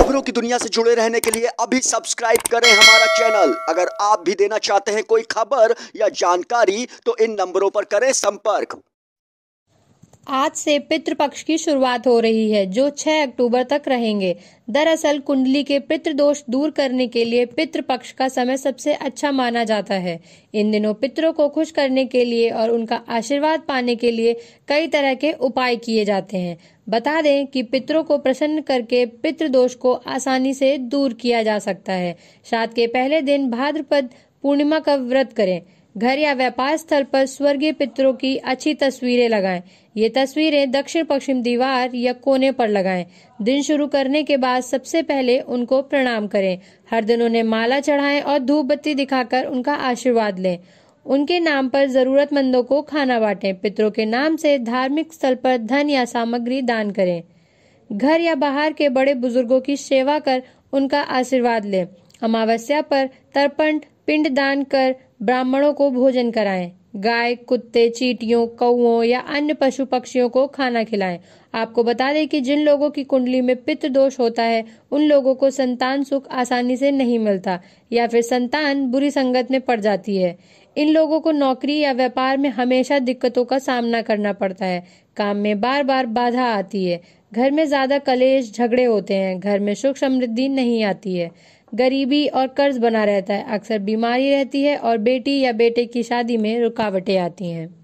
खबरों की दुनिया से जुड़े रहने के लिए अभी सब्सक्राइब करें हमारा चैनल अगर आप भी देना चाहते हैं कोई खबर या जानकारी तो इन नंबरों पर करें संपर्क आज से पितृपक्ष की शुरुआत हो रही है जो 6 अक्टूबर तक रहेंगे दरअसल कुंडली के पितृदोष दूर करने के लिए पितृपक्ष का समय सबसे अच्छा माना जाता है इन दिनों पितरों को खुश करने के लिए और उनका आशीर्वाद पाने के लिए कई तरह के उपाय किए जाते हैं बता दें कि पितरों को प्रसन्न करके पितृदोष को आसानी से दूर किया जा सकता है श्राद्ध के पहले दिन भाद्रपद पूर्णिमा का व्रत करें घर या व्यापार स्थल पर स्वर्गीय पितरों की अच्छी तस्वीरें लगाएं। ये तस्वीरें दक्षिण पश्चिम दीवार या कोने पर लगाएं। दिन शुरू करने के बाद सबसे पहले उनको प्रणाम करें हर दिन उन्हें माला चढ़ाएं और धूप बत्ती दिखाकर उनका आशीर्वाद लें उनके नाम पर जरूरतमंदों को खाना बांटें पितरों के नाम से धार्मिक स्थल पर धन या सामग्री दान करें घर या बाहर के बड़े बुजुर्गों की सेवा कर उनका आशीर्वाद लें अमावस्या पर तर्पण पिंड दान कर ब्राह्मणों को भोजन कराएं गाय कुत्ते चीटियों कौओं या अन्य पशु पक्षियों को खाना खिलाएं आपको बता दें कि जिन लोगों की कुंडली में पित्त दोष होता है उन लोगों को संतान सुख आसानी से नहीं मिलता या फिर संतान बुरी संगत में पड़ जाती है इन लोगों को नौकरी या व्यापार में हमेशा दिक्कतों का सामना करना पड़ता है काम में बार बार बाधा आती है घर में ज्यादा कलेश झगड़े होते हैं घर में सुख समृद्धि नहीं आती है गरीबी और कर्ज बना रहता है अक्सर बीमारी रहती है और बेटी या बेटे की शादी में रुकावटें आती हैं